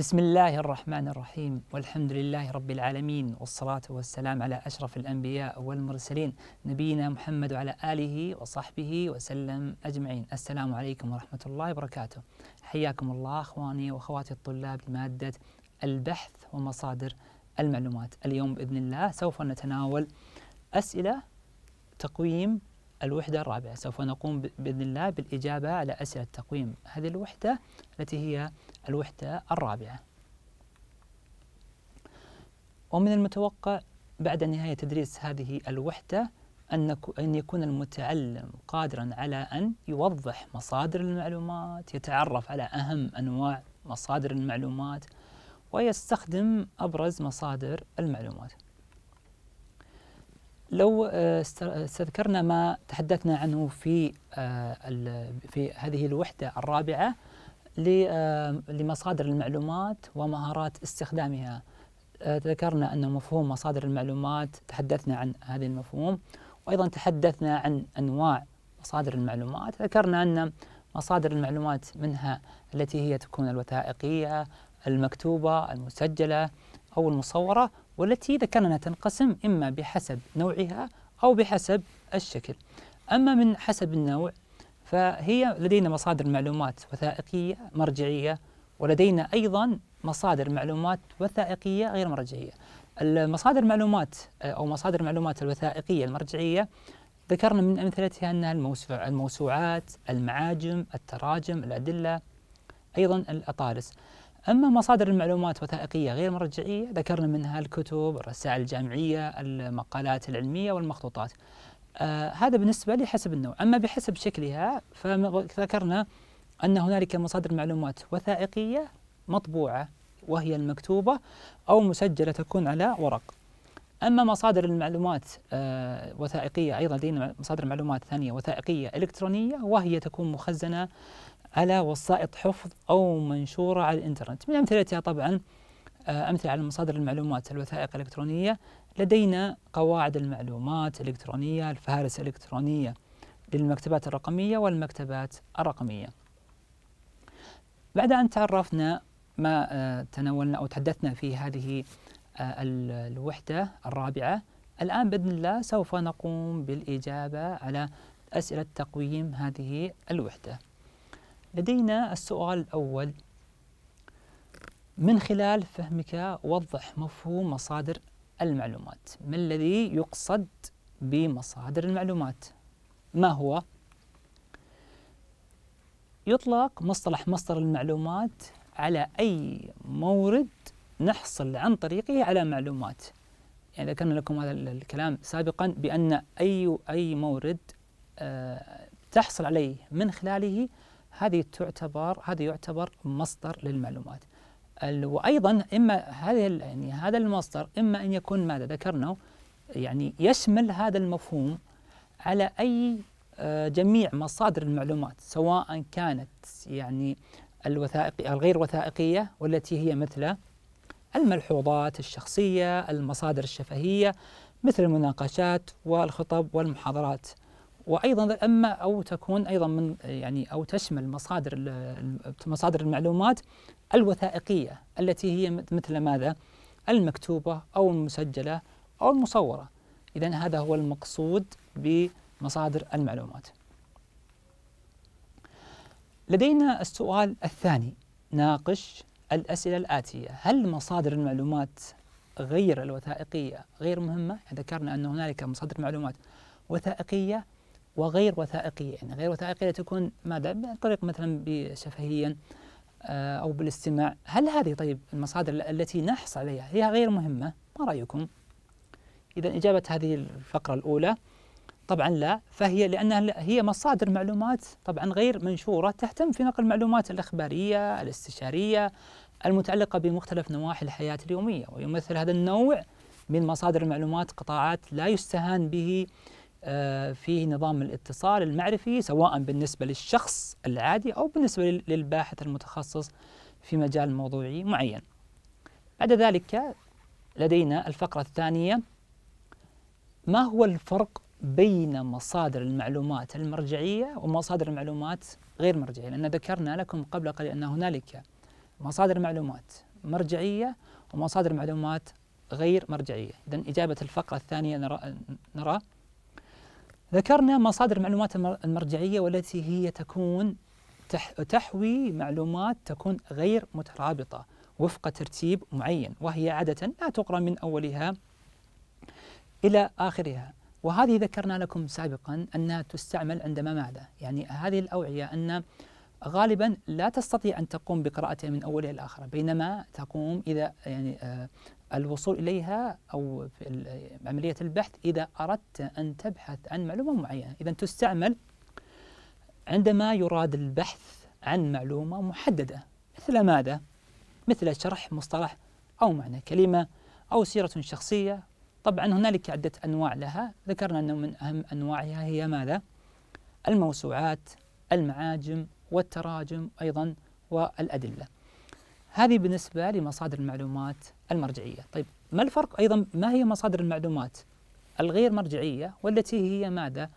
بسم الله الرحمن الرحيم والحمد لله رب العالمين والصلاة والسلام على أشرف الأنبياء والمرسلين نبينا محمد وعلى آله وصحبه وسلم أجمعين السلام عليكم ورحمة الله وبركاته حياكم الله أخواني وأخواتي الطلاب لمادة البحث ومصادر المعلومات اليوم بإذن الله سوف نتناول أسئلة تقويم الوحدة الرابعة سوف نقوم بإذن الله بالإجابة على أسئلة تقويم هذه الوحدة التي هي الوحدة الرابعة ومن المتوقع بعد نهاية تدريس هذه الوحدة أن يكون المتعلم قادرا على أن يوضح مصادر المعلومات يتعرف على أهم أنواع مصادر المعلومات ويستخدم أبرز مصادر المعلومات لو آه، استذكرنا ما تحدثنا عنه في آه، في هذه الوحدة الرابعة آه، لمصادر المعلومات ومهارات استخدامها آه، ذكرنا أن مفهوم مصادر المعلومات تحدثنا عن هذا المفهوم وأيضا تحدثنا عن أنواع مصادر المعلومات ذكرنا أن مصادر المعلومات منها التي هي تكون الوثائقية المكتوبة المسجلة أو المصورة والتي ذكرنا أنها تنقسم إما بحسب نوعها أو بحسب الشكل أما من حسب النوع فهي لدينا مصادر معلومات وثائقية مرجعية ولدينا أيضا مصادر معلومات وثائقية غير مرجعية المصادر معلومات آه، أو مصادر المعلومات الوثائقية المرجعية ذكرنا من أمثلتها أنها الموسوعات المعاجم التراجم الأدلة أيضا الأطارس أما مصادر المعلومات وثائقية غير مرجعية ذكرنا منها الكتب الرسائل الجامعية المقالات العلمية والمخطوطات آه هذا بالنسبة لحسب النوع أما بحسب شكلها فذكرنا أن هنالك مصادر معلومات وثائقية مطبوعة وهي المكتوبة أو مسجلة تكون على ورق أما مصادر المعلومات آه وثائقية أيضا لدينا مصادر معلومات ثانية وثائقية إلكترونية وهي تكون مخزنة على وسائط حفظ أو منشورة على الإنترنت من أمثلتها طبعا آه أمثلة على مصادر المعلومات الوثائق الإلكترونية لدينا قواعد المعلومات الإلكترونية الفهارس الإلكترونية للمكتبات الرقمية والمكتبات الرقمية بعد أن تعرفنا ما آه، تناولنا أو تحدثنا في هذه آه، الوحدة الرابعة الآن بإذن الله سوف نقوم بالإجابة على أسئلة تقويم هذه الوحدة لدينا السؤال الأول من خلال فهمك وضح مفهوم مصادر المعلومات ما الذي يقصد بمصادر المعلومات ما هو يطلق مصطلح مصدر المعلومات على أي مورد نحصل عن طريقه على معلومات يعني ذكرنا لكم هذا الكلام سابقا بأن أي أي مورد آه، تحصل عليه من خلاله هذه تعتبر هذا يعتبر مصدر للمعلومات وايضا اما هذه يعني هذا المصدر اما ان يكون ماذا ذكرناه يعني يشمل هذا المفهوم على اي آه، جميع مصادر المعلومات سواء كانت يعني الوثائق الغير وثائقية والتي هي مثل الملحوظات الشخصية المصادر الشفهية مثل المناقشات والخطب والمحاضرات وايضا اما او تكون ايضا من يعني او تشمل مصادر مصادر المعلومات الوثائقيه التي هي مثل ماذا؟ المكتوبه او المسجله او المصوره. اذا هذا هو المقصود بمصادر المعلومات. لدينا السؤال الثاني ناقش الاسئله الاتيه، هل مصادر المعلومات غير الوثائقيه غير مهمه؟ ذكرنا ان هنالك مصادر معلومات وثائقيه وغير وثائقية يعني غير وثائقية تكون ماذا عن طريق مثلا بشفهيا آه، أو بالاستماع هل هذه طيب المصادر التي نحصل عليها هي غير مهمة ما رأيكم إذا إجابة هذه الفقرة الأولى طبعا لا فهي لأنها هي مصادر معلومات طبعا غير منشورة تهتم في نقل المعلومات الإخبارية الاستشارية المتعلقة بمختلف نواحي الحياة اليومية ويمثل هذا النوع من مصادر المعلومات قطاعات لا يستهان به آه، في نظام الاتصال المعرفي سواء بالنسبة للشخص العادي أو بالنسبة للباحث المتخصص في مجال موضوعي معين بعد ذلك لدينا الفقرة الثانية ما هو الفرق بين مصادر المعلومات المرجعية ومصادر المعلومات غير مرجعية لأن ذكرنا لكم قبل قليل أن هنالك مصادر معلومات مرجعية ومصادر معلومات غير مرجعية إذا إجابة الفقرة الثانية نرى, نرى ذكرنا مصادر المعلومات المرجعية والتي هي تكون تحوي معلومات تكون غير مترابطة وفق ترتيب معين وهي عادة لا تقرأ من أولها إلى آخرها وهذه ذكرنا لكم سابقا أنها تستعمل عندما ماذا؟ يعني هذه الأوعية أن غالبا لا تستطيع أن تقوم بقراءتها من أولها إلى آخرها بينما تقوم إذا يعني آه، الوصول إليها أو في عملية البحث إذا أردت أن تبحث عن معلومة معينة إذا تستعمل عندما يراد البحث عن معلومة محددة مثل ماذا؟ مثل شرح مصطلح أو معنى كلمة أو سيرة شخصية طبعا هنالك عدة أنواع لها ذكرنا أنه من أهم أنواعها هي ماذا؟ الموسوعات المعاجم والتراجم أيضا والأدلة هذه بالنسبة لمصادر المعلومات المرجعية طيب ما الفرق أيضا ما هي مصادر المعلومات الغير مرجعية والتي هي ماذا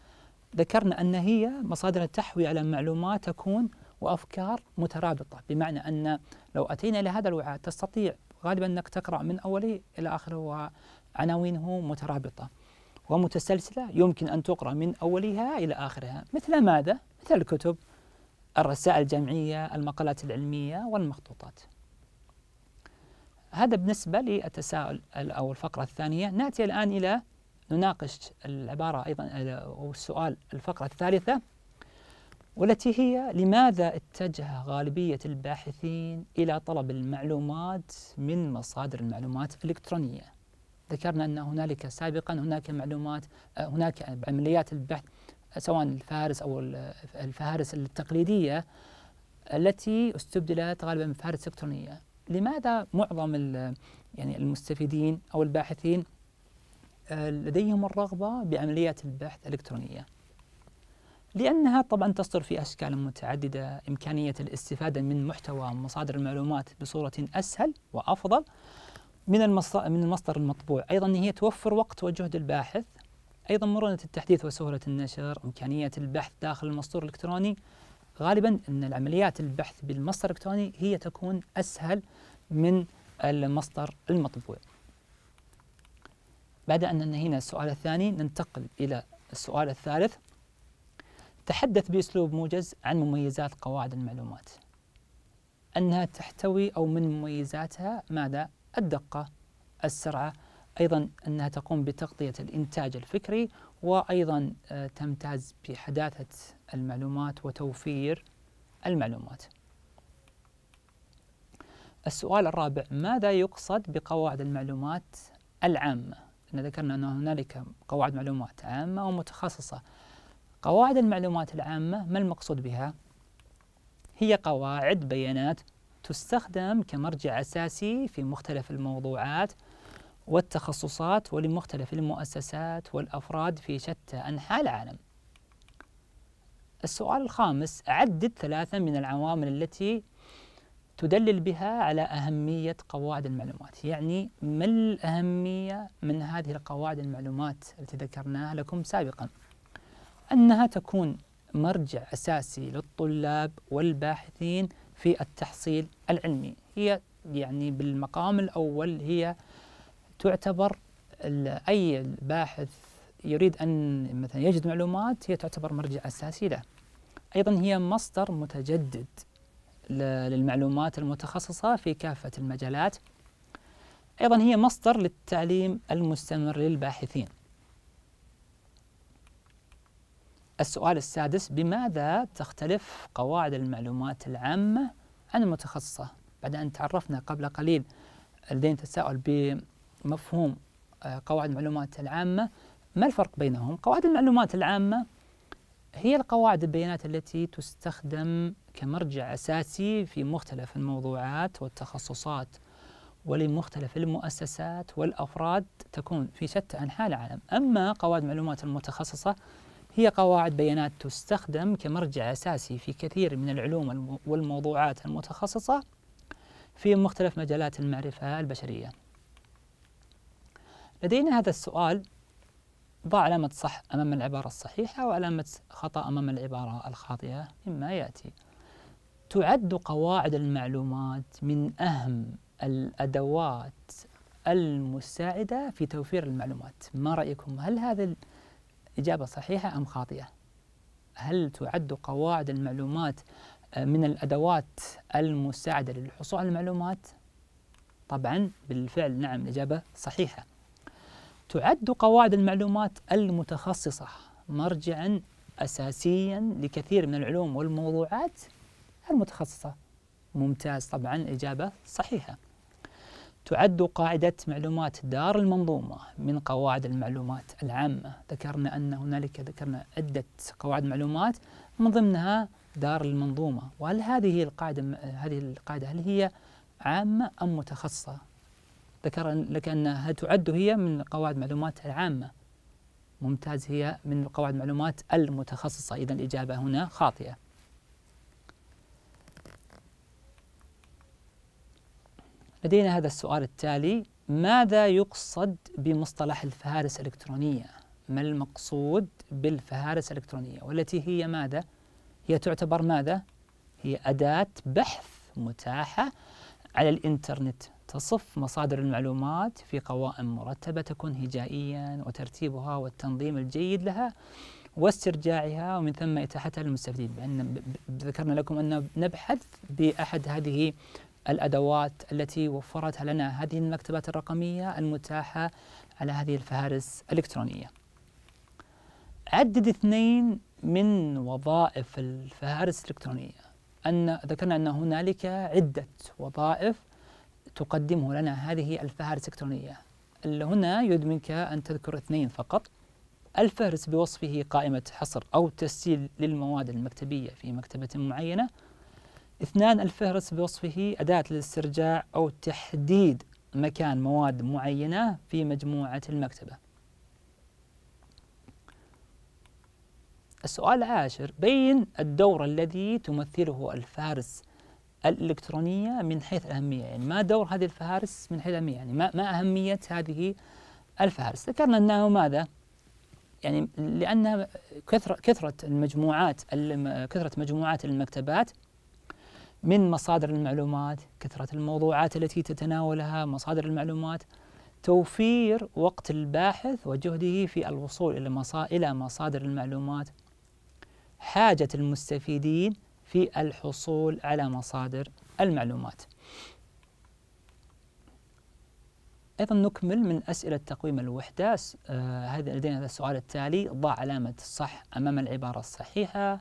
ذكرنا أن هي مصادر تحوي على معلومات تكون وأفكار مترابطة بمعنى أن لو أتينا إلى هذا الوعاء تستطيع غالبا أنك تقرأ من أوله إلى آخره وعناوينه مترابطة ومتسلسلة يمكن أن تقرأ من أولها إلى آخرها مثل ماذا؟ مثل الكتب الرسائل الجمعية المقالات العلمية والمخطوطات هذا بالنسبة للتساؤل أو الفقرة الثانية نأتي الآن إلى نناقش العبارة أيضا أو السؤال الفقرة الثالثة والتي هي لماذا اتجه غالبية الباحثين إلى طلب المعلومات من مصادر المعلومات الإلكترونية ذكرنا أن هنالك سابقا هناك معلومات هناك عمليات البحث سواء الفهارس أو الفهارس التقليدية التي استبدلت غالبا بفهارس إلكترونية لماذا معظم يعني المستفيدين أو الباحثين آه، لديهم الرغبة بعمليات البحث الإلكترونية لأنها طبعا تصدر في أشكال متعددة إمكانية الاستفادة من محتوى مصادر المعلومات بصورة أسهل وأفضل من المصدر, من المصدر المطبوع أيضا هي توفر وقت وجهد الباحث أيضا مرونة التحديث وسهولة النشر إمكانية البحث داخل المصدر الإلكتروني غالبا أن العمليات البحث بالمصدر الإلكتروني هي تكون أسهل من المصدر المطبوع بعد أن انهينا السؤال الثاني ننتقل إلى السؤال الثالث تحدث بأسلوب موجز عن مميزات قواعد المعلومات أنها تحتوي أو من مميزاتها ماذا؟ الدقة السرعة أيضا أنها تقوم بتغطية الإنتاج الفكري وايضا آه، تمتاز بحداثه المعلومات وتوفير المعلومات. السؤال الرابع ماذا يقصد بقواعد المعلومات العامه؟ احنا ذكرنا ان هنالك قواعد معلومات عامه ومتخصصه. قواعد المعلومات العامه ما المقصود بها؟ هي قواعد بيانات تستخدم كمرجع اساسي في مختلف الموضوعات والتخصصات ولمختلف المؤسسات والأفراد في شتى أنحاء العالم السؤال الخامس عدد ثلاثة من العوامل التي تدلل بها على أهمية قواعد المعلومات يعني ما الأهمية من هذه القواعد المعلومات التي ذكرناها لكم سابقا أنها تكون مرجع أساسي للطلاب والباحثين في التحصيل العلمي هي يعني بالمقام الأول هي تعتبر اي باحث يريد ان مثلا يجد معلومات هي تعتبر مرجع اساسي له. ايضا هي مصدر متجدد للمعلومات المتخصصه في كافه المجالات. ايضا هي مصدر للتعليم المستمر للباحثين. السؤال السادس بماذا تختلف قواعد المعلومات العامه عن المتخصصه؟ بعد ان تعرفنا قبل قليل لدينا تساؤل مفهوم آه، قواعد المعلومات العامة ما الفرق بينهم؟ قواعد المعلومات العامة هي القواعد البيانات التي تستخدم كمرجع أساسي في مختلف الموضوعات والتخصصات ولمختلف المؤسسات والأفراد تكون في شتى أنحاء العالم أما قواعد المعلومات المتخصصة هي قواعد بيانات تستخدم كمرجع أساسي في كثير من العلوم والموضوعات المتخصصة في مختلف مجالات المعرفة البشرية لدينا هذا السؤال ضع علامة صح أمام العبارة الصحيحة وعلامة خطأ أمام العبارة الخاطئة مما يأتي تعد قواعد المعلومات من أهم الأدوات المساعدة في توفير المعلومات ما رأيكم هل هذا الإجابة صحيحة أم خاطئة هل تعد قواعد المعلومات من الأدوات المساعدة للحصول على المعلومات طبعا بالفعل نعم الإجابة صحيحة تعد قواعد المعلومات المتخصصة مرجعا أساسيا لكثير من العلوم والموضوعات المتخصصة ممتاز طبعا الإجابة صحيحة تعد قاعدة معلومات دار المنظومة من قواعد المعلومات العامة ذكرنا أن هنالك ذكرنا عدة قواعد معلومات من ضمنها دار المنظومة وهل هذه القاعدة هذه القاعدة هل هي عامة أم متخصصة ذكر لك أنها تعد هي من قواعد معلومات العامة ممتاز هي من قواعد معلومات المتخصصة إذا الإجابة هنا خاطئة لدينا هذا السؤال التالي ماذا يقصد بمصطلح الفهارس الإلكترونية؟ ما المقصود بالفهارس الإلكترونية؟ والتي هي ماذا؟ هي تعتبر ماذا؟ هي أداة بحث متاحة على الإنترنت تصف مصادر المعلومات في قوائم مرتبة تكون هجائيا وترتيبها والتنظيم الجيد لها واسترجاعها ومن ثم إتاحتها للمستفيدين بأن ذكرنا لكم أن نبحث بأحد هذه الأدوات التي وفرتها لنا هذه المكتبات الرقمية المتاحة على هذه الفهارس الإلكترونية عدد اثنين من وظائف الفهارس الإلكترونية أن ذكرنا أن هنالك عدة وظائف تقدمه لنا هذه الفهارس الكترونيه هنا يريد منك ان تذكر اثنين فقط الفهرس بوصفه قائمه حصر او تسجيل للمواد المكتبيه في مكتبه معينه اثنان الفهرس بوصفه اداه للاسترجاع او تحديد مكان مواد معينه في مجموعه المكتبه السؤال العاشر بين الدور الذي تمثله الفهرس الإلكترونية من حيث الأهمية يعني ما دور هذه الفهارس من حيث الأهمية يعني ما, ما أهمية هذه الفهارس ذكرنا أنه ماذا يعني لأن كثرة, كثرة المجموعات كثرة مجموعات المكتبات من مصادر المعلومات كثرة الموضوعات التي تتناولها مصادر المعلومات توفير وقت الباحث وجهده في الوصول إلى مصادر المعلومات حاجة المستفيدين في الحصول على مصادر المعلومات أيضا نكمل من أسئلة تقويم الوحدة آه، هذا آه لدينا السؤال التالي ضع علامة صح أمام العبارة الصحيحة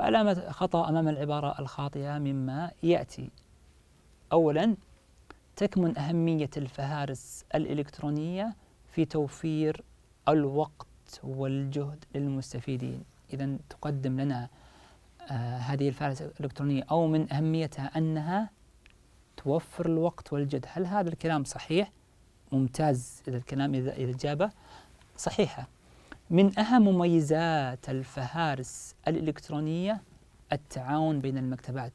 وعلامة خطأ أمام العبارة الخاطئة مما يأتي أولا تكمن أهمية الفهارس الإلكترونية في توفير الوقت والجهد للمستفيدين إذا تقدم لنا آه، هذه الفارس الإلكترونية أو من أهميتها أنها توفر الوقت والجد هل هذا الكلام صحيح؟ ممتاز إذا الكلام إذا الإجابة صحيحة من أهم مميزات الفهارس الإلكترونية التعاون بين المكتبات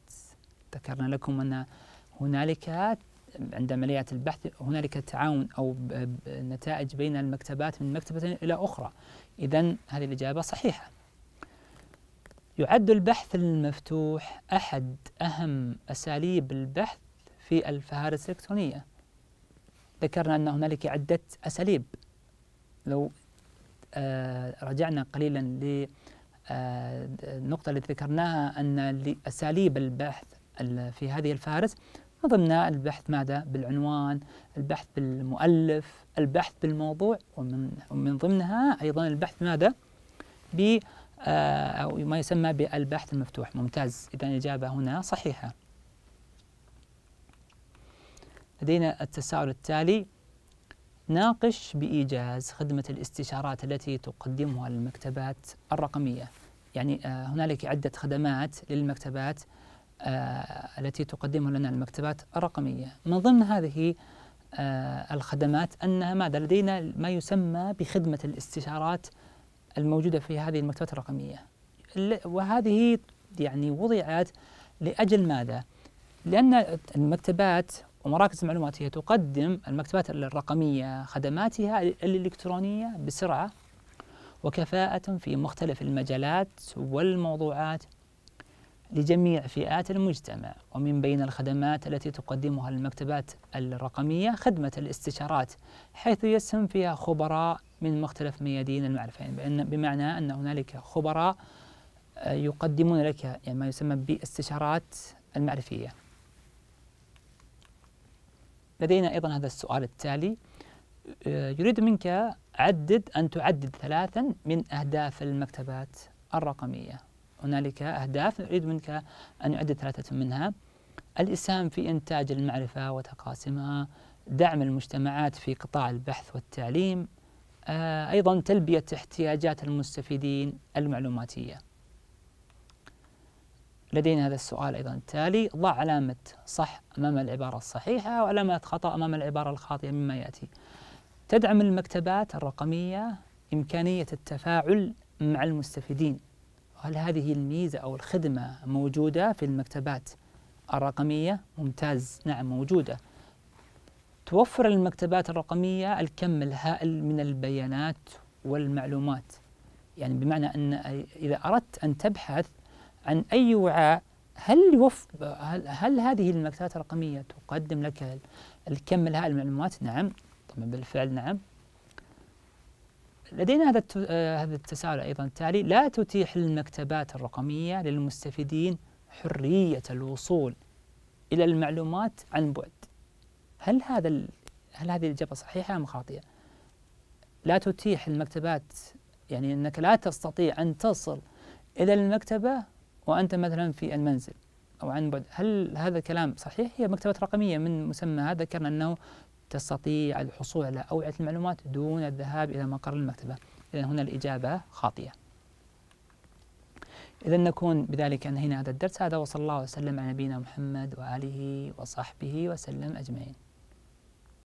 ذكرنا لكم أن هنالك عند عمليات البحث هنالك تعاون أو نتائج بين المكتبات من مكتبة إلى أخرى إذا هذه الإجابة صحيحة يعد البحث المفتوح أحد أهم أساليب البحث في الفهارس الإلكترونية ذكرنا أن هنالك عدة أساليب لو آه، رجعنا قليلا للنقطة آه، التي ذكرناها أن أساليب البحث في هذه الفهارس من ضمنها البحث ماذا؟ بالعنوان، البحث بالمؤلف، البحث بالموضوع ومن, ومن ضمنها أيضا البحث ماذا؟ آه، أو ما يسمى بالبحث المفتوح ممتاز إذا الإجابة هنا صحيحة لدينا التساؤل التالي ناقش بإيجاز خدمة الاستشارات التي تقدمها المكتبات الرقمية يعني آه، هنالك عدة خدمات للمكتبات آه، التي تقدمها لنا المكتبات الرقمية من ضمن هذه الخدمات أنها ماذا لدينا ما يسمى بخدمة الاستشارات الموجودة في هذه المكتبات الرقمية وهذه يعني وضعت لأجل ماذا؟ لأن المكتبات ومراكز المعلومات هي تقدم المكتبات الرقمية خدماتها الإلكترونية بسرعة وكفاءة في مختلف المجالات والموضوعات لجميع فئات المجتمع ومن بين الخدمات التي تقدمها المكتبات الرقمية خدمة الاستشارات حيث يسهم فيها خبراء من مختلف ميادين المعرفة يعني بمعنى أن هنالك خبراء آه، يقدمون لك يعني ما يسمى باستشارات المعرفية لدينا أيضا هذا السؤال التالي آه، يريد منك عدد أن تعدد ثلاثا من أهداف المكتبات الرقمية هنالك أهداف نريد منك أن نعد ثلاثة منها الإسهام في إنتاج المعرفة وتقاسمها دعم المجتمعات في قطاع البحث والتعليم آه، أيضا تلبية احتياجات المستفيدين المعلوماتية لدينا هذا السؤال أيضا التالي ضع علامة صح أمام العبارة الصحيحة وعلامة خطأ أمام العبارة الخاطئة مما يأتي تدعم المكتبات الرقمية إمكانية التفاعل مع المستفيدين هل هذه الميزة أو الخدمة موجودة في المكتبات الرقمية؟ ممتاز نعم موجودة توفر المكتبات الرقمية الكم الهائل من البيانات والمعلومات يعني بمعنى أن إذا أردت أن تبحث عن أي وعاء هل, يوف هل, هل هذه المكتبات الرقمية تقدم لك الكم الهائل من المعلومات؟ نعم طبعا بالفعل نعم لدينا هذا آه، هذا التساؤل ايضا التالي لا تتيح المكتبات الرقميه للمستفيدين حريه الوصول الى المعلومات عن بعد. هل هذا هل هذه الاجابه صحيحه ام خاطئه؟ لا تتيح المكتبات يعني انك لا تستطيع ان تصل الى المكتبه وانت مثلا في المنزل او عن بعد، هل هذا الكلام صحيح؟ هي مكتبات رقميه من مسمى هذا ذكرنا انه تستطيع الحصول على أوعية المعلومات دون الذهاب إلى مقر المكتبة إذا هنا الإجابة خاطئة إذا نكون بذلك أنهينا هذا الدرس هذا وصلى الله وسلم على نبينا محمد وآله وصحبه وسلم أجمعين